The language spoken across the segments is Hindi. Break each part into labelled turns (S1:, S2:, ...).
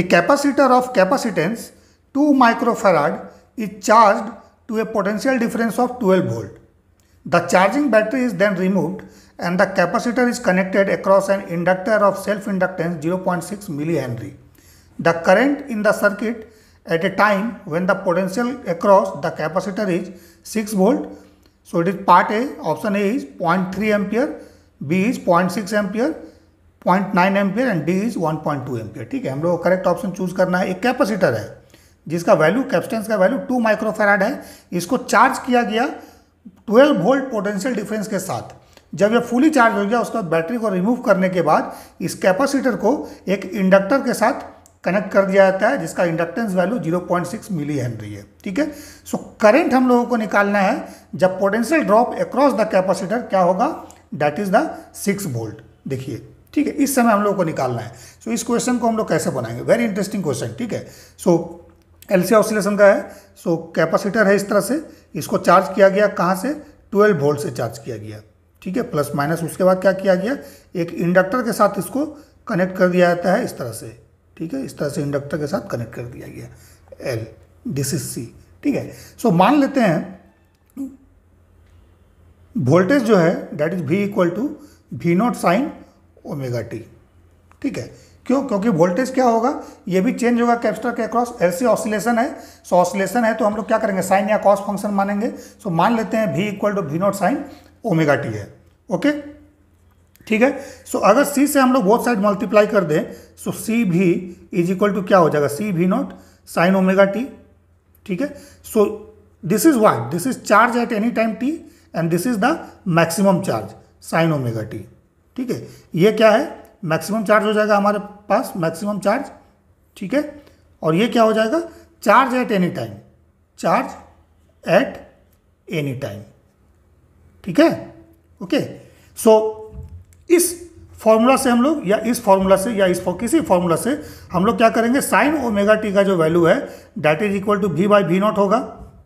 S1: A capacitor of capacitance 2 microfarad is charged to a potential difference of 12 volt. The charging battery is then removed and the capacitor is connected across an inductor of self-inductance 0.6 millihenry. The current in the circuit at a time when the potential across the capacitor is 6 volt. So it is part A, option A is 0.3 ampere, B is 0.6 ampere point nine ampere and D is one point two ampere ठीक है हम लोग को करेक्ट ऑप्शन चूज करना है एक कैपेसिटर है जिसका वैल्यू कैप्सटेंस का वैल्यू टू माइक्रोफेराड है इसको चार्ज किया गया ट्वेल्व वोल्ट पोटेंशियल डिफरेंस के साथ जब यह फुली चार्ज हो गया उसके बाद बैटरी को रिमूव करने के बाद इस कैपेसिटर को एक इंडक्टर के साथ कनेक्ट कर दिया जाता है जिसका इंडक्टेंस वैल्यू 0.6 मिली हेनरी है ठीक है सो करंट हम लोगों को निकालना है जब potential drop across the capacitor क्या होगा दैट इज द 6 वोल्ट देखिए ठीक है इस समय हम लोग को निकालना है सो so, इस क्वेश्चन को हम लोग कैसे बनाएंगे वेरी इंटरेस्टिंग क्वेश्चन ठीक है सो एलसी ऑक्सीलेशन का है सो so, कैपेसिटर है इस तरह से इसको चार्ज किया गया कहाँ से ट्वेल्व वोल्ट से चार्ज किया गया ठीक है प्लस माइनस उसके बाद क्या किया गया एक इंडक्टर के साथ इसको कनेक्ट कर दिया जाता है इस तरह से ठीक है इस तरह से इंडक्टर के साथ कनेक्ट कर दिया गया एल डिस सी ठीक है सो so, मान लेते हैं वोल्टेज जो है that is V equal to V naught sine omega T ठीक है क्यों क्योंकि वोल्टेज क्या होगा ये भी चेंज होगा कैपेसिटर के अक्रॉस ऐसे ऑसिलेशन है सो ऑसिलेशन है तो हम लोग क्या करेंगे साइन या कॉस फंक्शन मानेंगे सो मान लेते हैं V equal to V naught sine omega T है ओके ठीक है सो अगर सी से हम लोग बहुत साइड मल्टीप्लाई कर दें सो सी भी इज इक्वल टू क्या हो जाएगा सी भी नॉट साइन ओमेगा टी ठीक है so this is why this is charge at any time T and this is the maximum charge sine omega T ठीक है ये क्या है मैक्सिमम चार्ज हो जाएगा हमारे पास मैक्सिमम चार्ज ठीक है और ये क्या हो जाएगा charge at any time charge at any time ठीक है ओके सो इस फॉर्मूला से हम लोग या इस फॉर्मूला से या इस किसी फॉर्मूला से हम लोग क्या करेंगे साइन ओमेगा टी का जो वैल्यू है that is equal to V by V naught होगा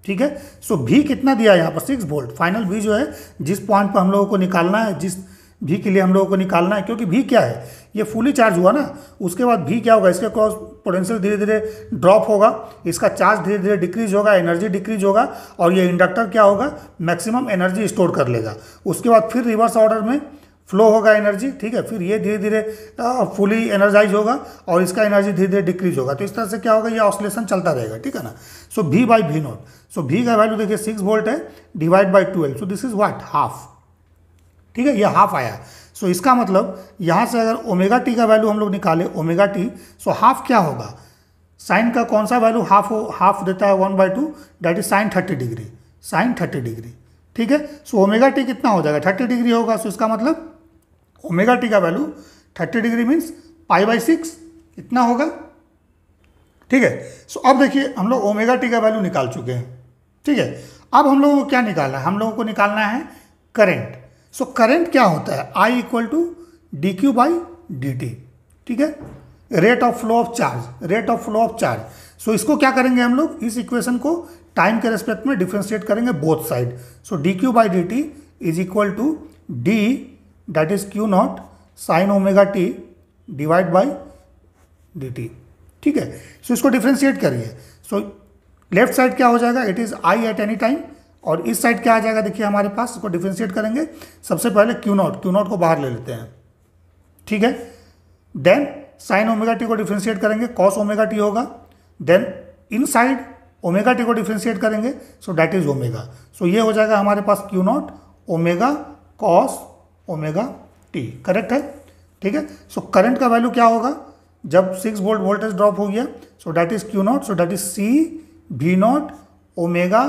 S1: ठीक है सो so, भी कितना दिया है यहाँ पर सिक्स वोल्ट फाइनल भी जो है जिस पॉइंट पर हम लोगों को निकालना है जिस भी के लिए हम लोगों को निकालना है क्योंकि भी क्या है ये फुली चार्ज हुआ ना उसके बाद भी क्या होगा इसका क्रॉस पोटेंशियल धीरे धीरे ड्रॉप होगा इसका चार्ज धीरे धीरे डिक्रीज होगा एनर्जी डिक्रीज होगा और ये इंडक्टर क्या होगा मैक्सिमम एनर्जी स्टोर कर लेगा उसके बाद फिर रिवर्स ऑर्डर में फ्लो होगा एनर्जी ठीक है फिर ये धीरे धीरे फुली एनर्जाइज होगा और इसका एनर्जी धीरे धीरे डिक्रीज होगा तो इस तरह से क्या होगा ये ऑसलेशन चलता रहेगा ठीक है ना सो भी बाई भी नोट सो भी का वैल्यू देखिए सिक्स वोल्ट है divide by twelve so this is what half ठीक है ये हाफ आया है सो so, इसका मतलब यहाँ से अगर ओमेगा टी का वैल्यू हम लोग निकाले ओमेगा टी सो हाफ क्या होगा साइन का कौन सा वैल्यू हाफ हो हाफ देता है one by two that is sine thirty degree sine thirty degree ठीक है सो ओमेगा टी कितना हो जाएगा थर्टी डिग्री होगा सो so, इसका मतलब ओमेगा टी का value thirty degree means pi by six इतना होगा ठीक है सो अब देखिए हम लोग ओमेगा टी का वैल्यू निकाल चुके हैं ठीक है अब हम लोगों को क्या निकालना है हम लोगों को निकालना है करेंट सो करंट क्या होता है I equal to D Q by D T ठीक है rate of flow of charge rate of flow of charge so इसको क्या करेंगे हम लोग इस इक्वेशन को टाइम के रेस्पेक्ट में डिफ्रेंशिएट करेंगे both side so D Q by D T is equal to D that is Q naught sine omega T divide by D T ठीक है सो so, इसको डिफ्रेंशिएट करिए सो लेफ्ट साइड क्या हो जाएगा it is I at any time और इस साइड क्या आ जाएगा देखिए हमारे पास इसको डिफ्रेंशिएट करेंगे सबसे पहले क्यू नॉट क्यू नॉट को बाहर ले लेते हैं ठीक है देन साइन ओमेगा टी को डिफ्रेंशिएट करेंगे कॉस ओमेगा टी होगा then inside omega T को डिफ्रेंशिएट करेंगे so that is omega so ये हो जाएगा हमारे पास Q naught omega cos omega T correct है ठीक है सो करंट का वैल्यू क्या होगा जब सिक्स वोल्ट वोल्टेज ड्रॉप हो गया so that is Q naught so that is C V naught omega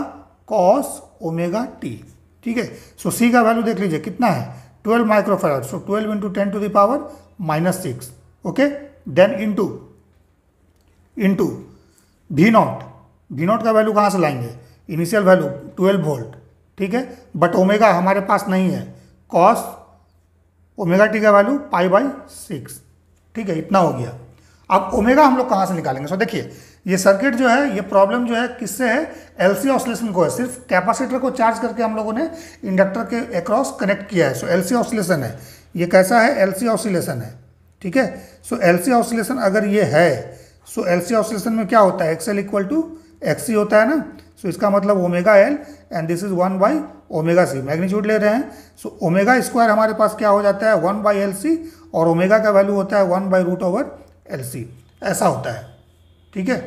S1: cos omega T ठीक है सो सी का वैल्यू देख लीजिए कितना है twelve microfarad so twelve into ten to the power minus six okay then into into V naught V naught का वैल्यू कहाँ से लाएंगे इनिशियल वैल्यू ट्वेल्व वोल्ट ठीक है बट ओमेगा हमारे पास नहीं है कॉस ओमेगा टी का वैल्यू पाई बाई सिक्स ठीक है इतना हो गया अब ओमेगा हम लोग कहाँ से निकालेंगे सो देखिए ये सर्किट जो है ये प्रॉब्लम जो है किससे है एलसी ऑसिलेशन को है सिर्फ कैपेसिटर को चार्ज करके हम लोगों ने इंडक्टर के अक्रॉस कनेक्ट किया है सो एलसी ऑसिलेशन है ये कैसा है एलसी ऑसिलेशन है ठीक है सो एलसी ऑसिलेशन अगर ये है सो एलसी ऑसिलेशन में क्या होता है एक्सएल इक्वल टू एक्ससी होता है ना सो so, इसका मतलब omega L and this is one by omega C magnitude ले रहे हैं सो ओमेगा स्क्वायर हमारे पास क्या हो जाता है वन बाई एल सी और ओमेगा का वैल्यू होता है one by root over L C ऐसा होता है ठीक है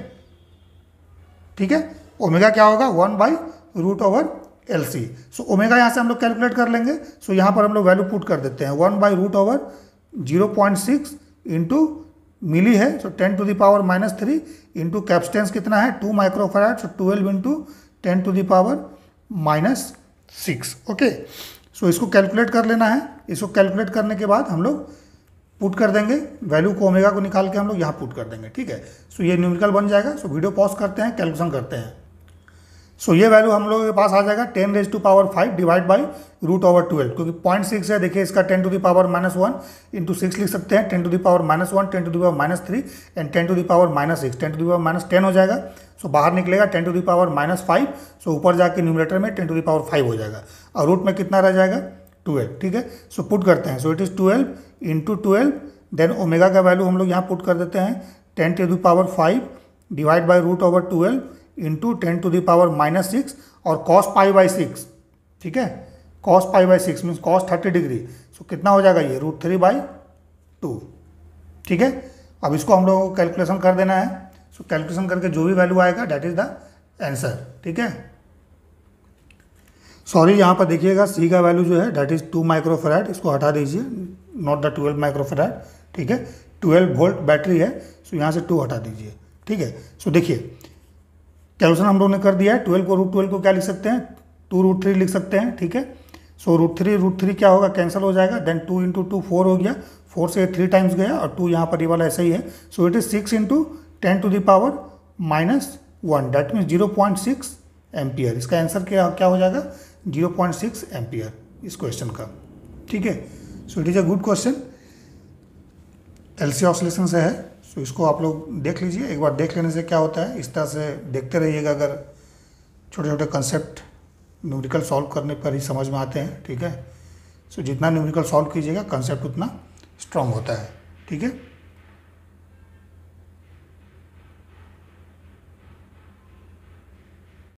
S1: ठीक है ओमेगा क्या होगा one by root over L C so omega यहाँ से हम लोग कैलकुलेट कर लेंगे सो so, यहाँ पर हम लोग वैल्यू पुट कर देते हैं one by root over zero point six into milli है so ten to the power minus three into capacitance कितना है two microfarad so twelve into ten to the power minus six okay so इसको कैलकुलेट कर लेना है इसको कैलकुलेट करने के बाद हम लोग पुट कर देंगे वैल्यू को ओमेगा को निकाल के हम लोग यहाँ पुट कर देंगे ठीक है सो ये न्यूमेरिकल बन जाएगा सो वीडियो पॉज करते हैं कैलकुलेशन करते हैं सो ये वैल्यू हम लोगों के पास आ जाएगा ten raise to power five divide by root over twelve क्योंकि पॉइंट सिक्स है देखिए इसका ten to the power minus one into six लिख सकते हैं ten to the power minus one ten to the power minus three and ten to the power minus six ten to the power minus ten हो जाएगा सो बाहर निकलेगा ten to the power minus five so ऊपर जाके न्यूमरेटर में ten to the power five हो जाएगा और रूट में कितना रह जाएगा ट्वेल्व ठीक है सो so, पुट करते हैं so it is twelve into twelve then omega का वैल्यू हम लोग यहाँ पुट कर देते हैं ten to the power five divide by root over twelve into ten to the power minus six और कॉस पाई बाई सिक्स ठीक है cos pi by six means cos thirty degree so कितना हो जाएगा ये रूट थ्री बाई टू ठीक है अब इसको हम लोगों को कैलकुलेशन कर देना है सो so, कैलकुलेशन करके जो भी वैल्यू आएगा डैट इज़ द आंसर ठीक है सॉरी यहाँ पर देखिएगा सी का वैल्यू जो है डैट इज़ टू माइक्रोफेराइड इसको हटा दीजिए नॉट द ट्वेल्व माइक्रोफेराइड ठीक है ट्वेल्व वोल्ट बैटरी है सो यहाँ से टू हटा दीजिए ठीक है सो देखिए कैलकुलेशन हम लोगों ने कर दिया है ट्वेल्व को रूट ट्वेल्व को क्या लिख सकते हैं टू रूट थ्री लिख सकते हैं ठीक है so root three root three क्या होगा कैंसिल हो जाएगा then two into two four हो गया फोर से थ्री टाइम्स गया और टू यहाँ पर ये वाला ऐसा ही है so it is six into ten to the power minus one that means zero point six ampere इसका आंसर क्या क्या हो जाएगा जीरो पॉइंट सिक्स एम्पियर इस क्वेश्चन का ठीक है so it is a good question L C oscillation से है सो so, इसको आप लोग देख लीजिए एक बार देख लेने से क्या होता है इस तरह से देखते रहिएगा अगर छोटे छोटे कंसेप्ट न्यूमरिकल सॉल्व करने पर ही समझ में आते हैं ठीक है सो so, जितना न्यूमरिकल सॉल्व कीजिएगा कंसेप्ट उतना स्ट्रांग होता है ठीक है